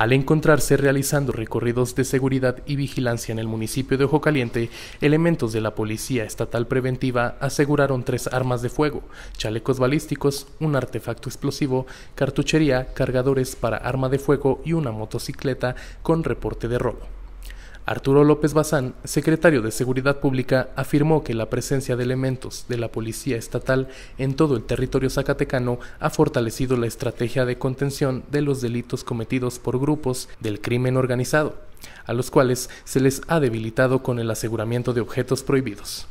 Al encontrarse realizando recorridos de seguridad y vigilancia en el municipio de Ojo Caliente, elementos de la Policía Estatal Preventiva aseguraron tres armas de fuego, chalecos balísticos, un artefacto explosivo, cartuchería, cargadores para arma de fuego y una motocicleta con reporte de robo. Arturo López Bazán, secretario de Seguridad Pública, afirmó que la presencia de elementos de la Policía Estatal en todo el territorio zacatecano ha fortalecido la estrategia de contención de los delitos cometidos por grupos del crimen organizado, a los cuales se les ha debilitado con el aseguramiento de objetos prohibidos.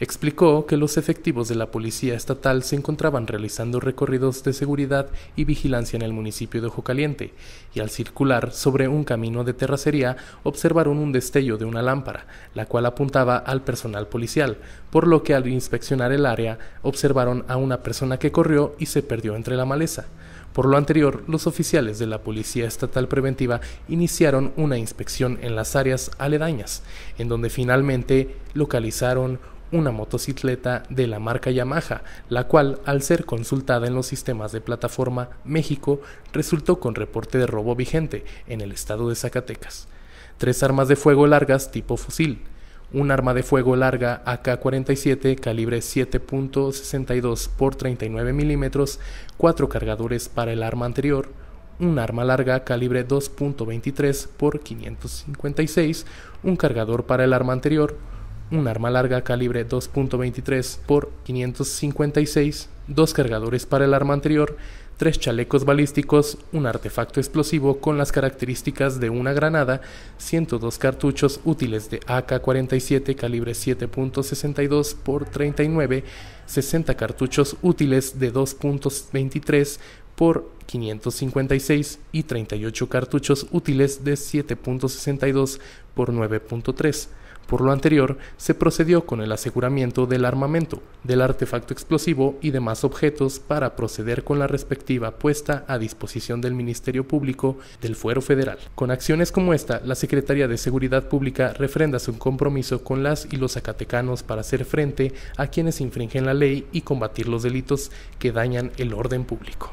Explicó que los efectivos de la Policía Estatal se encontraban realizando recorridos de seguridad y vigilancia en el municipio de Ojo Caliente y al circular sobre un camino de terracería observaron un destello de una lámpara, la cual apuntaba al personal policial, por lo que al inspeccionar el área observaron a una persona que corrió y se perdió entre la maleza. Por lo anterior, los oficiales de la Policía Estatal Preventiva iniciaron una inspección en las áreas aledañas, en donde finalmente localizaron una motocicleta de la marca Yamaha, la cual, al ser consultada en los sistemas de plataforma México, resultó con reporte de robo vigente en el estado de Zacatecas. Tres armas de fuego largas tipo fusil, un arma de fuego larga AK-47 calibre 7.62 por 39 milímetros, cuatro cargadores para el arma anterior, un arma larga calibre 2.23 por 556, un cargador para el arma anterior, un arma larga calibre 2.23 por 556, dos cargadores para el arma anterior, tres chalecos balísticos, un artefacto explosivo con las características de una granada, 102 cartuchos útiles de AK-47 calibre 7.62 por 39, 60 cartuchos útiles de 2.23 por 556 y 38 cartuchos útiles de 7.62 por 9.3. Por lo anterior, se procedió con el aseguramiento del armamento, del artefacto explosivo y demás objetos para proceder con la respectiva puesta a disposición del Ministerio Público del Fuero Federal. Con acciones como esta, la Secretaría de Seguridad Pública refrenda su compromiso con las y los zacatecanos para hacer frente a quienes infringen la ley y combatir los delitos que dañan el orden público.